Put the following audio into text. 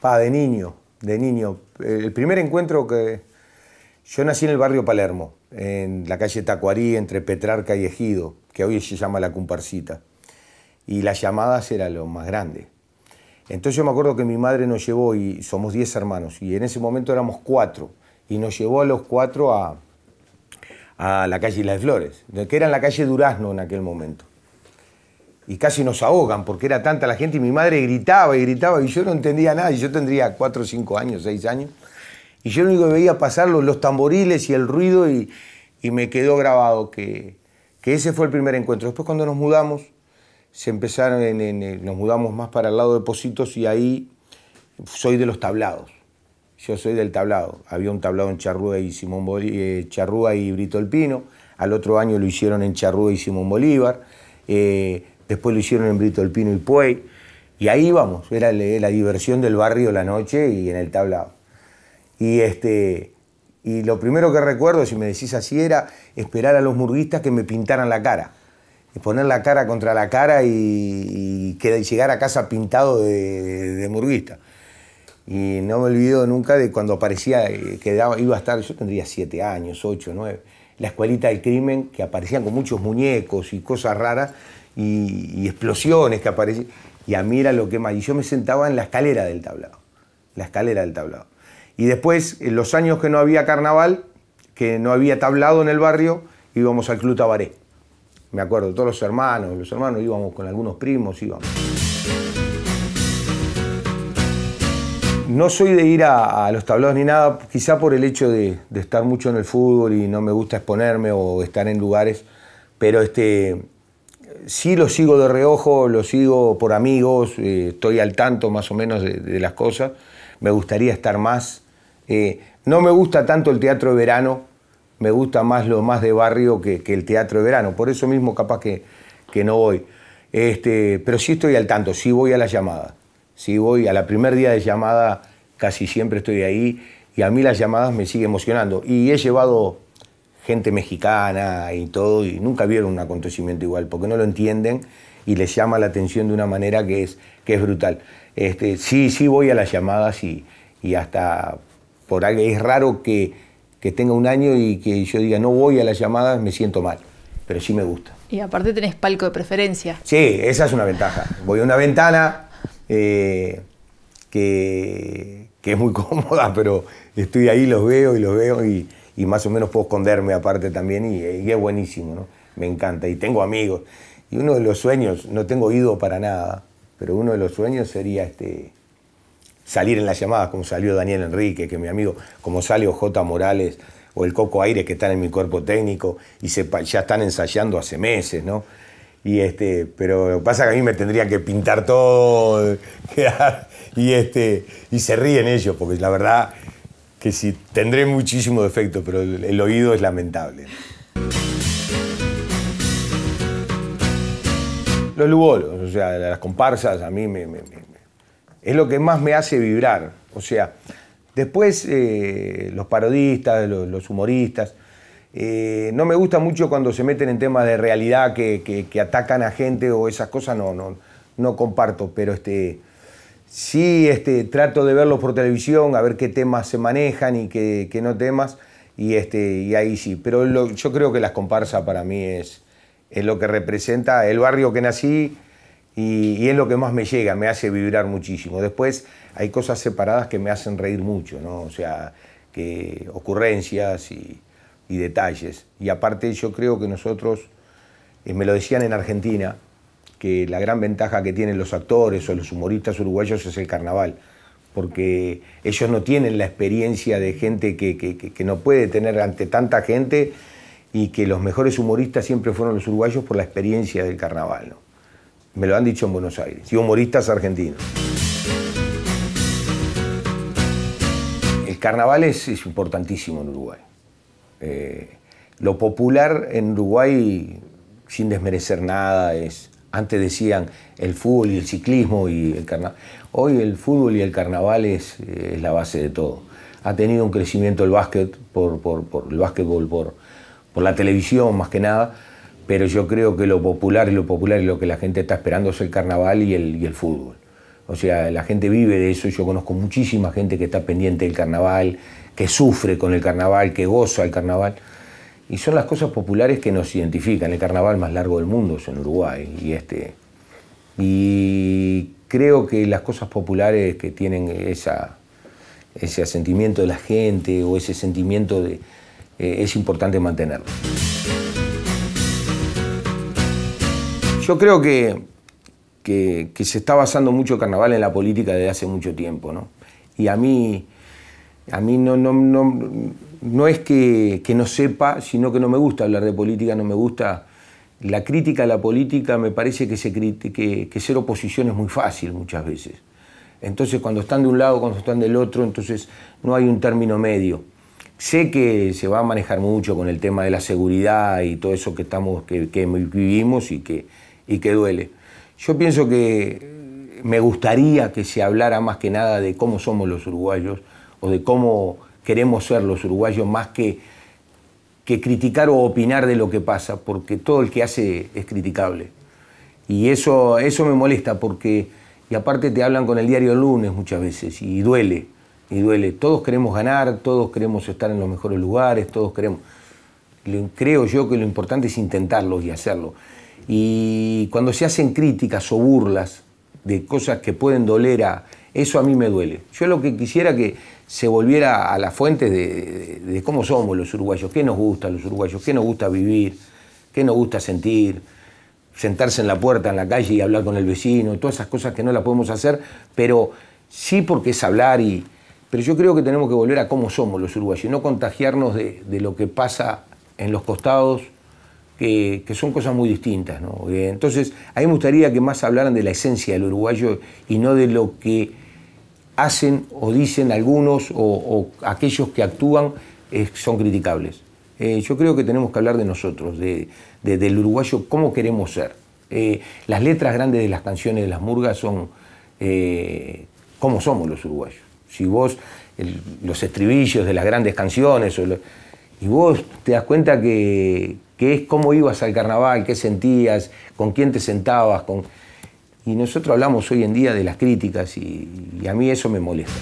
Pa, de niño, de niño. El primer encuentro que... Yo nací en el barrio Palermo, en la calle Tacuarí, entre Petrarca y Ejido, que hoy se llama La Cumparcita, Y las llamadas eran lo más grande. Entonces yo me acuerdo que mi madre nos llevó, y somos diez hermanos, y en ese momento éramos cuatro, y nos llevó a los cuatro a, a la calle Las de Flores, que era en la calle Durazno en aquel momento y casi nos ahogan porque era tanta la gente y mi madre gritaba y gritaba y yo no entendía nada y yo tendría 4, cinco años, seis años y yo lo único que veía pasar los, los tamboriles y el ruido y, me quedó grabado que, que, ese fue el primer encuentro. Después cuando nos mudamos, se empezaron en, nos mudamos más para el lado de Positos y ahí soy de los tablados. Yo soy del tablado. Había un tablado en Charrúa y Simón eh, y Brito El Pino. Al otro año lo hicieron en Charrúa y Simón Bolívar. Eh, después lo hicieron en Brito del Pino y Puey, y ahí íbamos, era la diversión del barrio la noche y en el tablado. Y, este, y lo primero que recuerdo, si me decís así, era esperar a los murguistas que me pintaran la cara. Y poner la cara contra la cara y, llegar a casa pintado de, murguista. Y no me olvido nunca de cuando aparecía, eh, iba a estar, yo tendría siete años, ocho, nueve, la escuelita del crimen, que aparecían con muchos muñecos y cosas raras y, explosiones que aparecían. Y a mí era lo que más. Y yo me sentaba en la escalera del tablado. La escalera del tablado. Y después, en los años que no había carnaval, que no había tablado en el barrio, íbamos al Club Tabaré. Me acuerdo, todos los hermanos, los hermanos íbamos con algunos primos, íbamos. No soy de ir a, los tablados ni nada, quizá por el hecho de, estar mucho en el fútbol y no me gusta exponerme o estar en lugares, pero este, sí lo sigo de reojo, lo sigo por amigos, eh, estoy al tanto más o menos de, las cosas, me gustaría estar más. Eh, no me gusta tanto el teatro de verano, me gusta más lo más de barrio que, el teatro de verano, por eso mismo capaz que, que no voy. Este, pero sí estoy al tanto, sí voy a las llamadas. Si voy a la primer día de llamada, casi siempre estoy ahí y a mí las llamadas me siguen emocionando. Y he llevado gente mexicana y todo y nunca vieron un acontecimiento igual porque no lo entienden y les llama la atención de una manera que es, que es brutal. Este, sí, sí voy a las llamadas y, y hasta por algo es raro que, que tenga un año y que yo diga no voy a las llamadas, me siento mal, pero sí me gusta. Y aparte tenés palco de preferencia. Sí, esa es una ventaja. Voy a una ventana, eh, que, es muy cómoda, pero estoy ahí, los veo y los veo y, más o menos puedo esconderme aparte también y, es buenísimo, ¿no? Me encanta y tengo amigos. Y uno de los sueños, no tengo ido para nada, pero uno de los sueños sería este, salir en las llamadas, como salió Daniel Enrique, que mi amigo, como salió J. Morales o el Coco Aire que están en mi cuerpo técnico y se, ya están ensayando hace meses, ¿no? Y este, pero pasa que a mí me tendrían que pintar todo, y, este, y se ríen ellos, porque la verdad que sí, tendré muchísimo defecto, pero el, oído es lamentable. Los lugolos, o sea, las comparsas, a mí me, es lo que más me hace vibrar. O sea, después eh, los parodistas, los humoristas, eh, no me gusta mucho cuando se meten en temas de realidad que, atacan a gente o esas cosas, no, no, no comparto, pero este, sí este, trato de verlos por televisión, a ver qué temas se manejan y qué, no temas, y, este, y ahí sí, pero yo creo que las comparsas para mí es, es lo que representa el barrio que nací y, y, es lo que más me llega, me hace vibrar muchísimo. Después hay cosas separadas que me hacen reír mucho, ¿no? o sea, que ocurrencias y y detalles. Y aparte yo creo que nosotros, eh, me lo decían en Argentina, que la gran ventaja que tienen los actores o los humoristas uruguayos es el carnaval, porque ellos no tienen la experiencia de gente que, no puede tener ante tanta gente y que los mejores humoristas siempre fueron los uruguayos por la experiencia del carnaval. Me lo han dicho en Buenos Aires, y humoristas argentinos. El carnaval es, es importantísimo en Uruguay. Eh, lo popular en Uruguay, sin desmerecer nada, es. Antes decían el fútbol y el ciclismo y el carnaval. Hoy el fútbol y el carnaval es, eh, la base de todo. Ha tenido un crecimiento el básquet por, el básquetbol, por, por la televisión más que nada, pero yo creo que lo popular y lo popular y lo que la gente está esperando es el carnaval y el fútbol. O sea, la gente vive de eso. Yo conozco muchísima gente que está pendiente del carnaval, que sufre con el carnaval, que goza el carnaval. Y son las cosas populares que nos identifican. El carnaval más largo del mundo es en Uruguay. Y, este, y creo que las cosas populares que tienen ese asentimiento de la gente o ese sentimiento de, eh, es importante mantenerlo. Yo creo que que, se está basando mucho el carnaval en la política desde hace mucho tiempo, ¿no? Y a mí, a mí no, no, no, no es que, no sepa, sino que no me gusta hablar de política, no me gusta... La crítica a la política me parece que, que ser oposición es muy fácil muchas veces. Entonces, cuando están de un lado, cuando están del otro, entonces no hay un término medio. Sé que se va a manejar mucho con el tema de la seguridad y todo eso que, estamos, que, que vivimos y que, y que duele. Yo pienso que me gustaría que se hablara más que nada de cómo somos los uruguayos o de cómo queremos ser los uruguayos más que, que criticar o opinar de lo que pasa, porque todo el que hace es criticable. Y eso, eso me molesta porque, y aparte te hablan con el diario el lunes muchas veces y duele, y duele. Todos queremos ganar, todos queremos estar en los mejores lugares, todos queremos creo yo que lo importante es intentarlo y hacerlo. Y cuando se hacen críticas o burlas de cosas que pueden doler a... Eso a mí me duele. Yo lo que quisiera que se volviera a las fuentes de, cómo somos los uruguayos, qué nos gusta a los uruguayos, qué nos gusta vivir, qué nos gusta sentir, sentarse en la puerta, en la calle y hablar con el vecino, todas esas cosas que no las podemos hacer, pero sí porque es hablar y... Pero yo creo que tenemos que volver a cómo somos los uruguayos, no contagiarnos de lo que pasa en los costados que, son cosas muy distintas. Eh, entonces, a mí me gustaría que más hablaran de la esencia del uruguayo y no de lo que hacen o dicen algunos o, aquellos que actúan eh, son criticables. Eh, yo creo que tenemos que hablar de nosotros, de, del uruguayo, cómo queremos ser. las letras grandes de las canciones de las murgas son cómo somos los uruguayos. Si vos, los estribillos de las grandes canciones, y vos te das cuenta que, que es cómo ibas al carnaval, qué sentías, con quién te sentabas. Y nosotros hablamos hoy en día de las críticas y a mí eso me molesta.